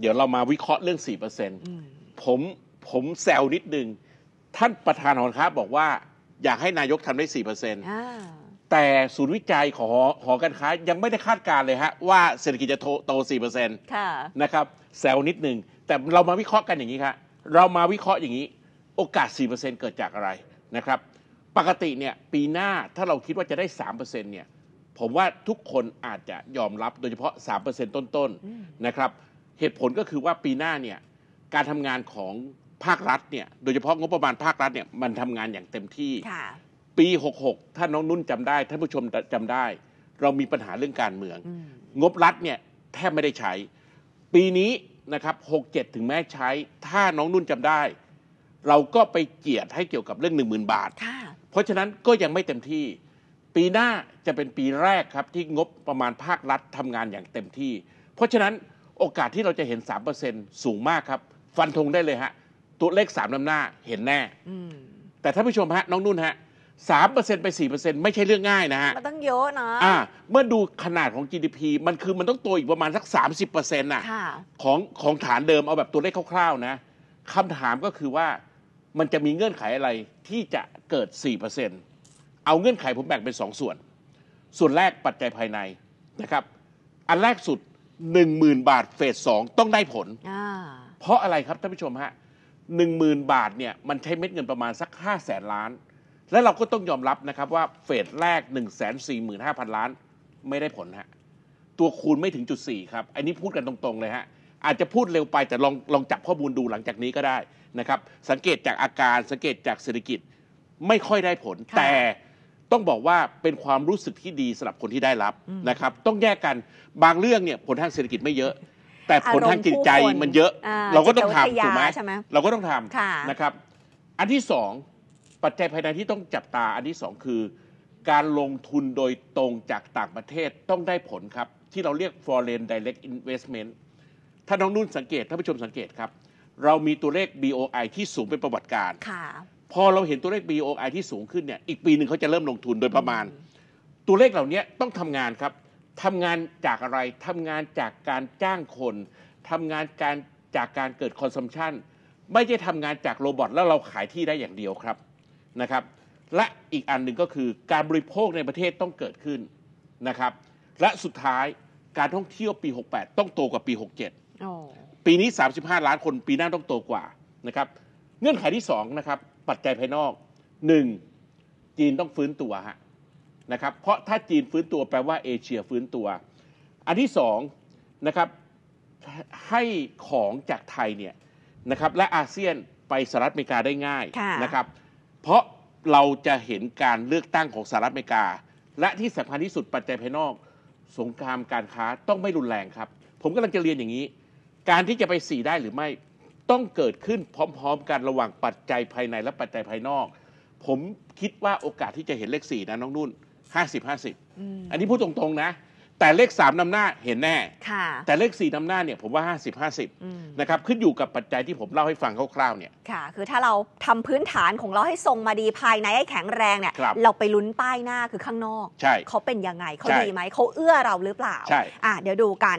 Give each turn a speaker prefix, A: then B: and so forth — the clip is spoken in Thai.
A: เดี๋ยวเรามาวิเคราะห์เรื่อง4%ผมผมแซวนิดนึงท่านประธานหอค้าบอกว่า อยากให้นายกทำได้ 4%แต่ศูนย์วิจัยของหอการค้ายังไม่ได้คาดการเลยฮะว่าเศรษฐกิจจะโตสี่เเปอร์ซ็นต์นะครับแซวนิดนึงแต่เรามาวิเคราะห์กันอย่างนี้ครับเรามาวิเคราะห์อย่างนี้ โอกาส4%เกิดจากอะไรนะครับปกติเนี่ยปีหน้าถ้าเราคิดว่าจะได้มเปอร์เซ็นเนี่ยผมว่าทุกคนอาจจะยอมรับโดยเฉพาะสเเปอร์ซ็์ต้นๆนะครับเหตุผลก็คือว่าปีหน้าเนี่ยการทำงานของภาครัฐเนี่ยโดยเฉพาะงบประมาณภาครัฐเนี่ยมันทำงานอย่างเต็มที่ ปี 66 ถ้าน้องนุ่นจำได้ท่านผู้ชมจำได้ เรามีปัญหาเรื่องการเมือง งบรัฐเนี่ยแทบไม่ได้ใช้ ปีนี้นะครับ67 ถึงแม้ใช้ ถ้าน้องนุ่นจำได้ เราก็ไปเกียรติให้เกี่ยวกับเรื่อง 1 0,000 บาท เพราะฉะนั้นก็ยังไม่เต็มที่ ปีหน้าจะเป็นปีแรกครับที่งบประมาณภาครัฐทำงานอย่างเต็มที่ เพราะฉะนั้นโอกาสที่เราจะเห็นสามเเปอร์ซ็นสูงมากครับ ฟันธงได้เลยฮะ ตัวเลขสามนำหน้าเห็นแน่แต่ท่านผู้ชมฮะ น้องนุ่นฮะสามเปอร์เซ็นไปสี่เปอร์เซ็นไม่ใช่เรื่องง่ายนะฮะมันต้องเยอะนะอ่าเมื่อดูขนาดของ GDP มันคือมันต้องโตอีกประมาณสักสามสิบเปอร์เซ็นต์น่ะของของฐานเดิมเอาแบบตัวเลขคร่าวๆนะ คำถามก็คือว่ามันจะมีเงื่อนไขอะไรที่จะเกิดสี่เปอร์เซ็นตเอาเงื่อนไขผมแบ่งเป็นสองส่วน ส่วนแรกปัจจัยภายในนะครับ อันแรกสุดหนึหมื่นบาทเฟสสองต้องได้ผล เพราะอะไรครับท่านผู้ชมฮะหนึ่งหมื่นบาทเนี่ยมันใช้เม็ดเงินประมาณสักห้าแสนล้าน และเราก็ต้องยอมรับนะครับว่าเฟสแรกหนึ่งแสนสี่หมื่นห้าพันล้านไม่ได้ผลฮะตัวคูณไม่ถึงจุดสี่ครับ อันนี้พูดกันตรง ๆ เลยฮะอาจจะพูดเร็วไปแต่ลองลองจับข้อมูลดูหลังจากนี้ก็ได้นะครับ สังเกตจากอาการสังเกตจากเศรษฐกิจไม่ค่อยได้ผลแต่ต้องบอกว่าเป็นความรู้สึกที่ดีสำหรับคนที่ได้รับนะครับ ต้องแยกกันบางเรื่องเนี่ย ผลทางเศรษฐกิจไม่เยอะ แต่ผลทางจิตใจมันเยอะ เราก็ต้องทำถูกไหมเราก็ต้องทำนะครับอันที่สอง ปัจจัยภายในที่ต้องจับตาอันที่สองคือ การลงทุนโดยตรงจากต่างประเทศต้องได้ผลครับ ที่เราเรียก foreign direct investment ถ้าน้องนุ่นสังเกตท่านผู้ชมสังเกตครับ เรามีตัวเลข BOI ที่สูงเป็นประวัติการพอเราเห็นตัวเลข BOI ที่สูงขึ้นเนี่ย อีกปีหนึ่งเขาจะเริ่มลงทุนโดยประมาณ ตัวเลขเหล่านี้ต้องทำงานครับ ทำงานจากอะไร ทำงานจากการจ้างคน ทำงานการจากการเกิดคอนซัมชันไม่ใช่ทำงานจากโรบอทแล้วเราขายที่ได้อย่างเดียวครับ นะครับ และอีกอันหนึ่งก็คือการบริโภคในประเทศต้องเกิดขึ้นนะครับ และสุดท้ายการท่องเที่ยวปี 68ต้องโตกว่าปี67ปีนี้35ล้านคนปีหน้าต้องโตกว่านะครับ เงื่อนไขที่2นะครับปัจจัยภายนอกหนึ่งจีนต้องฟื้นตัวฮะนะครับเพราะถ้าจีนฟื้นตัวแปลว่าเอเชียฟื้นตัว อันที่สองนะครับให้ของจากไทยเนี่ยนะครับและอาเซียนไปสหรัฐอเมริกาได้ง่ายนะครับ เพราะเราจะเห็นการเลือกตั้งของสหรัฐอเมริกา และที่สำคัญที่สุดปัจจัยภายนอก สงครามการค้าต้องไม่รุนแรงครับ ผมกำลังจะเรียนอย่างนี้ การที่จะไปสี่ได้หรือไม่ต้องเกิดขึ้นพร้อมๆกันระหว่างปัจจัยภายในและปัจจัยภายนอก ผมคิดว่าโอกาสที่จะเห็นเลขสี่นะน้องนุ่นห้าสิบห้าสิบอันนี้พูดตรงๆนะ แต่เลขสามนำหน้าเห็นแน่แต่เลขสี่นำหน้าเนี่ยผมว่าห้าสิบห้าสิบนะครับขึ้นอยู่กับปัจจัยที่ผมเล่าให้ฟังคร่าวๆเนี่ย ค่ะ คือถ้าเราทำพื้นฐานของเราให้ทรงมาดีภายในให้แข็งแรงเนี่ยรเราไปลุ้นป้ายหน้าคือข้างนอกเขาเป็นยังไงเขาดีไหมเขาเอื้อเราหรือเปล่าใอ่ะเดี๋ยวดูกัน